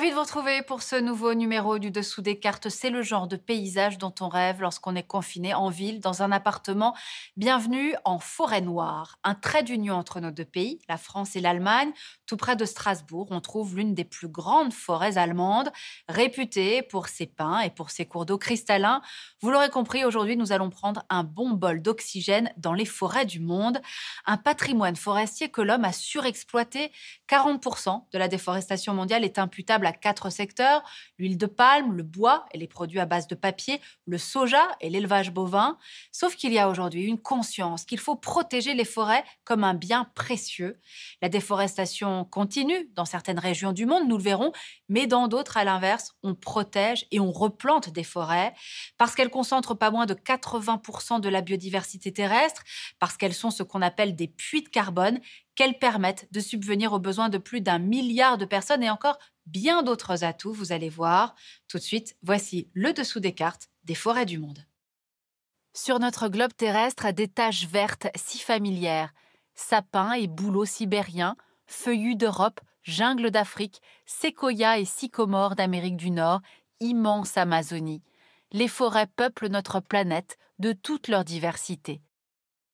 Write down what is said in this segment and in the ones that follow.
Ravi de vous retrouver pour ce nouveau numéro du Dessous des cartes. C'est le genre de paysage dont on rêve lorsqu'on est confiné en ville, dans un appartement. Bienvenue en Forêt Noire, un trait d'union entre nos deux pays, la France et l'Allemagne. Tout près de Strasbourg, on trouve l'une des plus grandes forêts allemandes, réputée pour ses pins et pour ses cours d'eau cristallins. Vous l'aurez compris, aujourd'hui, nous allons prendre un bon bol d'oxygène dans les forêts du monde, un patrimoine forestier que l'homme a surexploité. 40% de la déforestation mondiale est imputable quatre secteurs, l'huile de palme, le bois et les produits à base de papier, le soja et l'élevage bovin. Sauf qu'il y a aujourd'hui une conscience qu'il faut protéger les forêts comme un bien précieux. La déforestation continue dans certaines régions du monde, nous le verrons, mais dans d'autres, à l'inverse, on protège et on replante des forêts parce qu'elles concentrent pas moins de 80% de la biodiversité terrestre, parce qu'elles sont ce qu'on appelle des puits de carbone qu'elles permettent de subvenir aux besoins de plus d'un milliard de personnes et encore bien d'autres atouts, vous allez voir. Tout de suite, voici le dessous des cartes des forêts du monde. Sur notre globe terrestre, des taches vertes si familières, sapins et bouleaux sibériens, feuillus d'Europe, jungles d'Afrique, séquoias et sycomores d'Amérique du Nord, immense Amazonie. Les forêts peuplent notre planète de toute leur diversité.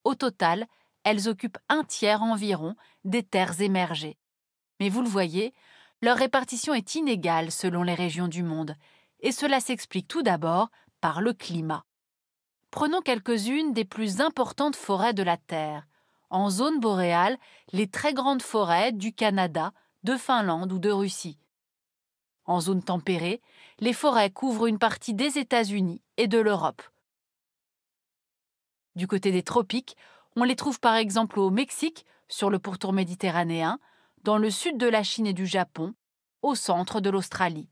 Au total, elles occupent un tiers environ des terres émergées. Mais vous le voyez, leur répartition est inégale selon les régions du monde, et cela s'explique tout d'abord par le climat. Prenons quelques-unes des plus importantes forêts de la Terre. En zone boréale, les très grandes forêts du Canada, de Finlande ou de Russie. En zone tempérée, les forêts couvrent une partie des États-Unis et de l'Europe. Du côté des tropiques, on les trouve par exemple au Mexique, sur le pourtour méditerranéen, dans le sud de la Chine et du Japon, au centre de l'Australie.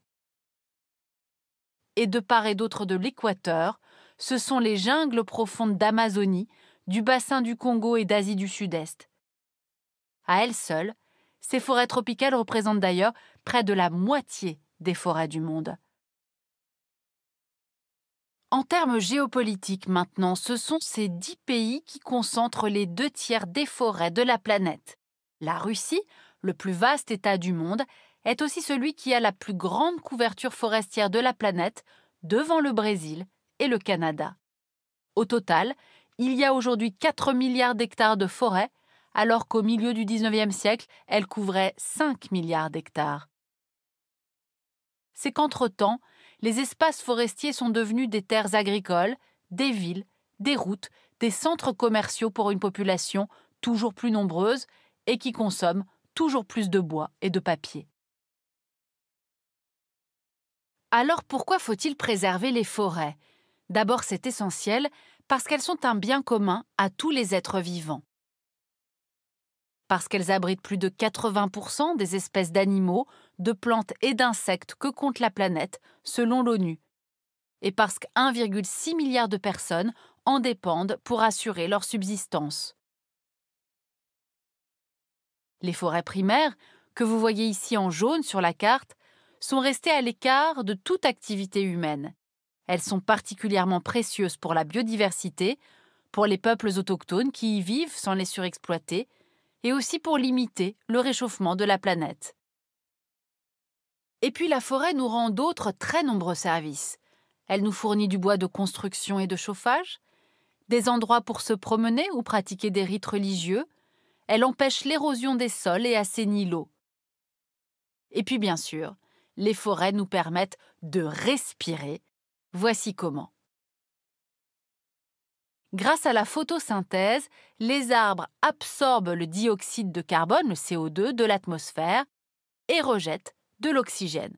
Et de part et d'autre de l'équateur, ce sont les jungles profondes d'Amazonie, du bassin du Congo et d'Asie du Sud-Est. À elles seules, ces forêts tropicales représentent d'ailleurs près de la moitié des forêts du monde. En termes géopolitiques maintenant, ce sont ces dix pays qui concentrent les deux tiers des forêts de la planète. La Russie, le plus vaste État du monde, est aussi celui qui a la plus grande couverture forestière de la planète, devant le Brésil et le Canada. Au total, il y a aujourd'hui 4 milliards d'hectares de forêts, alors qu'au milieu du 19e siècle, elle couvrait 5 milliards d'hectares. C'est qu'entre-temps, les espaces forestiers sont devenus des terres agricoles, des villes, des routes, des centres commerciaux pour une population toujours plus nombreuse et qui consomme toujours plus de bois et de papier. Alors pourquoi faut-il préserver les forêts D'abord c'est essentiel parce qu'elles sont un bien commun à tous les êtres vivants. Parce qu'elles abritent plus de 80% des espèces d'animaux, de plantes et d'insectes que compte la planète, selon l'ONU. Et parce que 1,6 milliard de personnes en dépendent pour assurer leur subsistance. Les forêts primaires, que vous voyez ici en jaune sur la carte, sont restées à l'écart de toute activité humaine. Elles sont particulièrement précieuses pour la biodiversité, pour les peuples autochtones qui y vivent sans les surexploiter, et aussi pour limiter le réchauffement de la planète. Et puis la forêt nous rend d'autres très nombreux services. Elle nous fournit du bois de construction et de chauffage, des endroits pour se promener ou pratiquer des rites religieux, elle empêche l'érosion des sols et assainit l'eau. Et puis bien sûr, les forêts nous permettent de respirer. Voici comment. Grâce à la photosynthèse, les arbres absorbent le dioxyde de carbone, le CO2, de l'atmosphère et rejettent de l'oxygène.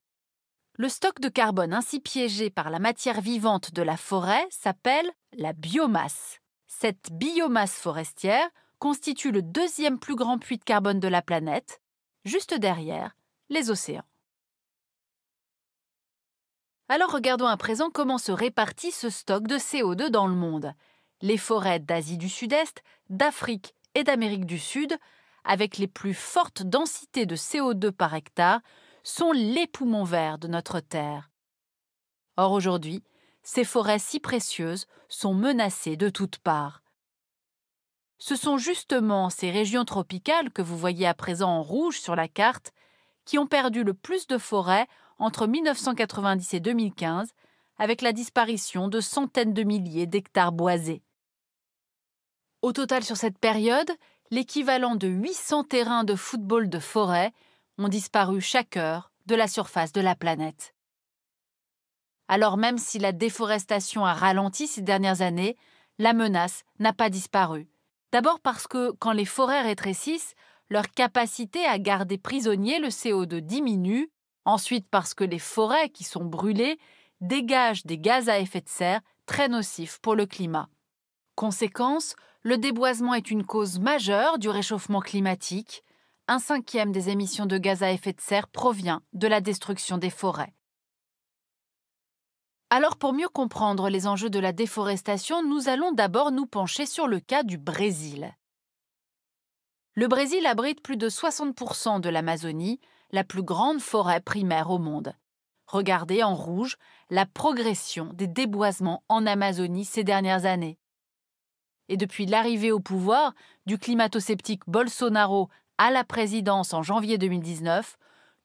Le stock de carbone ainsi piégé par la matière vivante de la forêt s'appelle la biomasse. Cette biomasse forestière, constitue le deuxième plus grand puits de carbone de la planète, juste derrière les océans. Alors regardons à présent comment se répartit ce stock de CO2 dans le monde. Les forêts d'Asie du Sud-Est, d'Afrique et d'Amérique du Sud, avec les plus fortes densités de CO2 par hectare, sont les poumons verts de notre Terre. Or aujourd'hui, ces forêts si précieuses sont menacées de toutes parts ce sont justement ces régions tropicales que vous voyez à présent en rouge sur la carte qui ont perdu le plus de forêts entre 1990 et 2015, avec la disparition de centaines de milliers d'hectares boisés. Au total sur cette période, l'équivalent de 800 terrains de football de forêt ont disparu chaque heure de la surface de la planète. Alors même si la déforestation a ralenti ces dernières années, la menace n'a pas disparu D'abord parce que quand les forêts rétrécissent, leur capacité à garder prisonnier le CO2 diminue, ensuite parce que les forêts qui sont brûlées dégagent des gaz à effet de serre très nocifs pour le climat. Conséquence, le déboisement est une cause majeure du réchauffement climatique. Un cinquième des émissions de gaz à effet de serre provient de la destruction des forêts. Alors pour mieux comprendre les enjeux de la déforestation, nous allons d'abord nous pencher sur le cas du Brésil. Le Brésil abrite plus de 60% de l'Amazonie, la plus grande forêt primaire au monde. Regardez en rouge la progression des déboisements en Amazonie ces dernières années. Et depuis l'arrivée au pouvoir du climato-sceptique Bolsonaro à la présidence en janvier 2019,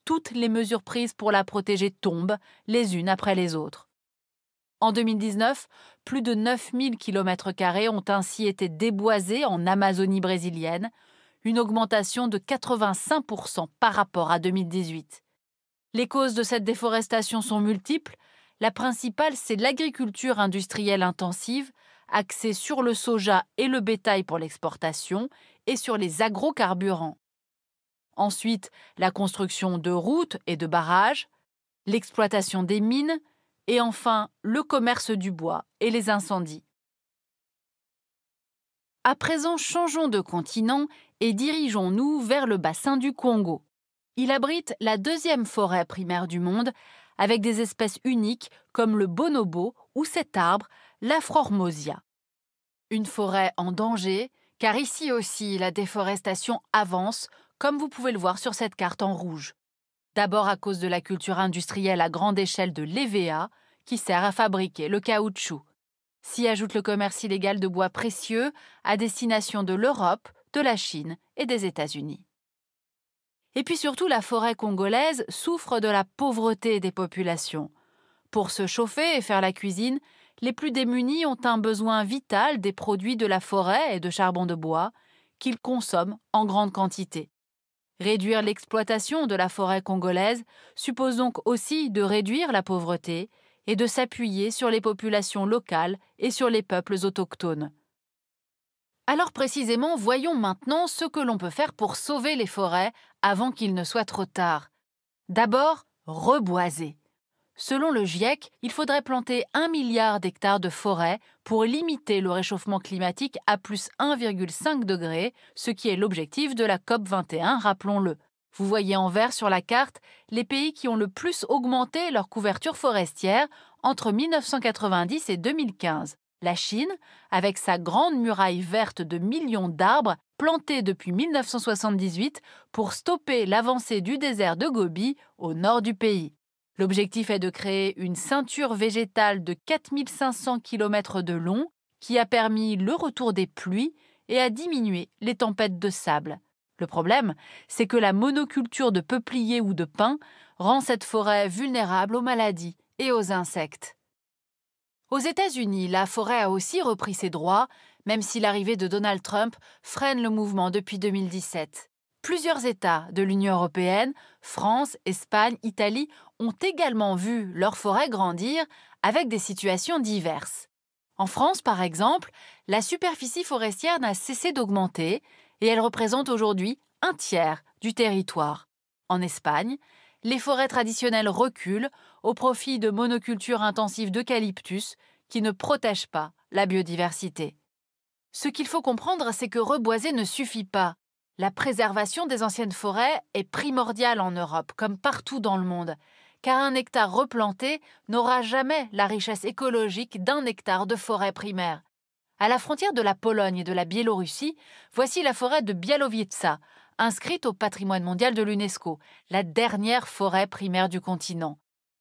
toutes les mesures prises pour la protéger tombent les unes après les autres. En 2019, plus de 9000 km2 ont ainsi été déboisés en Amazonie brésilienne, une augmentation de 85% par rapport à 2018. Les causes de cette déforestation sont multiples. La principale, c'est l'agriculture industrielle intensive, axée sur le soja et le bétail pour l'exportation, et sur les agrocarburants. Ensuite, la construction de routes et de barrages, l'exploitation des mines, et enfin le commerce du bois et les incendies. À présent, changeons de continent et dirigeons-nous vers le bassin du Congo. Il abrite la deuxième forêt primaire du monde, avec des espèces uniques comme le bonobo ou cet arbre, l'afrormosia. Une forêt en danger, car ici aussi la déforestation avance, comme vous pouvez le voir sur cette carte en rouge. D'abord à cause de la culture industrielle à grande échelle de l'EVA, qui sert à fabriquer le caoutchouc. S'y ajoute le commerce illégal de bois précieux à destination de l'Europe, de la Chine et des États-Unis. Et puis surtout, la forêt congolaise souffre de la pauvreté des populations. Pour se chauffer et faire la cuisine, les plus démunis ont un besoin vital des produits de la forêt et de charbon de bois qu'ils consomment en grande quantité. Réduire l'exploitation de la forêt congolaise suppose donc aussi de réduire la pauvreté et de s'appuyer sur les populations locales et sur les peuples autochtones. Alors précisément, voyons maintenant ce que l'on peut faire pour sauver les forêts avant qu'il ne soit trop tard. D'abord, reboiser. Selon le GIEC, il faudrait planter un milliard d'hectares de forêts pour limiter le réchauffement climatique à plus 1,5 degré, ce qui est l'objectif de la COP 21, rappelons-le. Vous voyez en vert sur la carte les pays qui ont le plus augmenté leur couverture forestière entre 1990 et 2015. La Chine, avec sa grande muraille verte de millions d'arbres plantés depuis 1978 pour stopper l'avancée du désert de Gobi au nord du pays. L'objectif est de créer une ceinture végétale de 4500 km de long qui a permis le retour des pluies et a diminué les tempêtes de sable. Le problème, c'est que la monoculture de peupliers ou de pins rend cette forêt vulnérable aux maladies et aux insectes. Aux États-Unis, la forêt a aussi repris ses droits, même si l'arrivée de Donald Trump freine le mouvement depuis 2017. Plusieurs États de l'Union européenne, France, Espagne, Italie, ont également vu leurs forêts grandir avec des situations diverses. En France, par exemple, la superficie forestière n'a cessé d'augmenter, et elle représente aujourd'hui un tiers du territoire. En Espagne, les forêts traditionnelles reculent au profit de monocultures intensives d'eucalyptus qui ne protègent pas la biodiversité. Ce qu'il faut comprendre, c'est que reboiser ne suffit pas. La préservation des anciennes forêts est primordiale en Europe, comme partout dans le monde, car un hectare replanté n'aura jamais la richesse écologique d'un hectare de forêt primaire. À la frontière de la Pologne et de la Biélorussie, voici la forêt de Białowieża, inscrite au patrimoine mondial de l'UNESCO, la dernière forêt primaire du continent.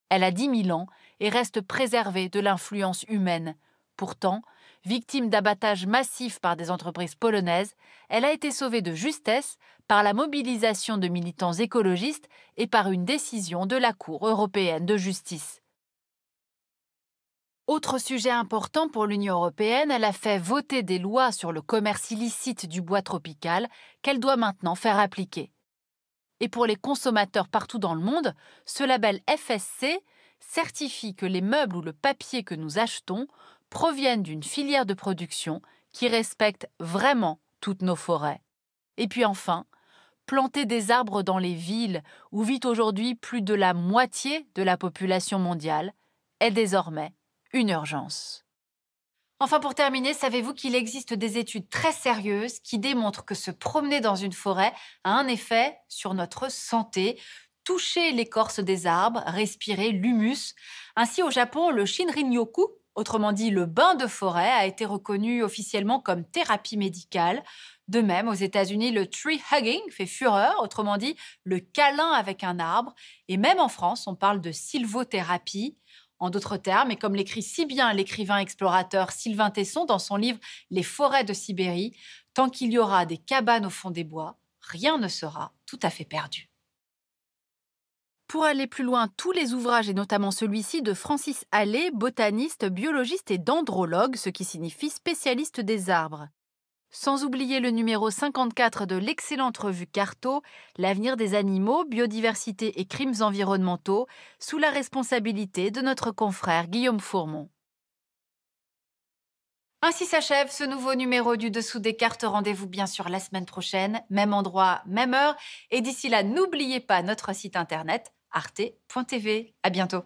Elle a 10 000 ans et reste préservée de l'influence humaine. Pourtant, victime d'abattages massifs par des entreprises polonaises, elle a été sauvée de justesse par la mobilisation de militants écologistes et par une décision de la Cour européenne de justice. Autre sujet important pour l'Union européenne, elle a fait voter des lois sur le commerce illicite du bois tropical qu'elle doit maintenant faire appliquer. Et pour les consommateurs partout dans le monde, ce label FSC certifie que les meubles ou le papier que nous achetons proviennent d'une filière de production qui respecte vraiment toutes nos forêts. Et puis enfin, planter des arbres dans les villes où vit aujourd'hui plus de la moitié de la population mondiale est désormais une urgence. Enfin, pour terminer, savez-vous qu'il existe des études très sérieuses qui démontrent que se promener dans une forêt a un effet sur notre santé, toucher l'écorce des arbres, respirer l'humus. Ainsi, au Japon, le Shinrin-yoku, autrement dit le bain de forêt, a été reconnu officiellement comme thérapie médicale. De même, aux États-Unis, le tree hugging fait fureur, autrement dit le câlin avec un arbre. Et même en France, on parle de sylvothérapie. En d'autres termes, et comme l'écrit si bien l'écrivain explorateur Sylvain Tesson dans son livre Les forêts de Sibérie, tant qu'il y aura des cabanes au fond des bois, rien ne sera tout à fait perdu. Pour aller plus loin, tous les ouvrages, et notamment celui-ci de Francis Allais, botaniste, biologiste et dendrologue, ce qui signifie spécialiste des arbres. Sans oublier le numéro 54 de l'excellente revue Carto, L'avenir des animaux, biodiversité et crimes environnementaux, sous la responsabilité de notre confrère Guillaume Fourmont. Ainsi s'achève ce nouveau numéro du Dessous des cartes. Rendez-vous bien sûr la semaine prochaine, même endroit, même heure. Et d'ici là, n'oubliez pas notre site internet arte.tv. À bientôt.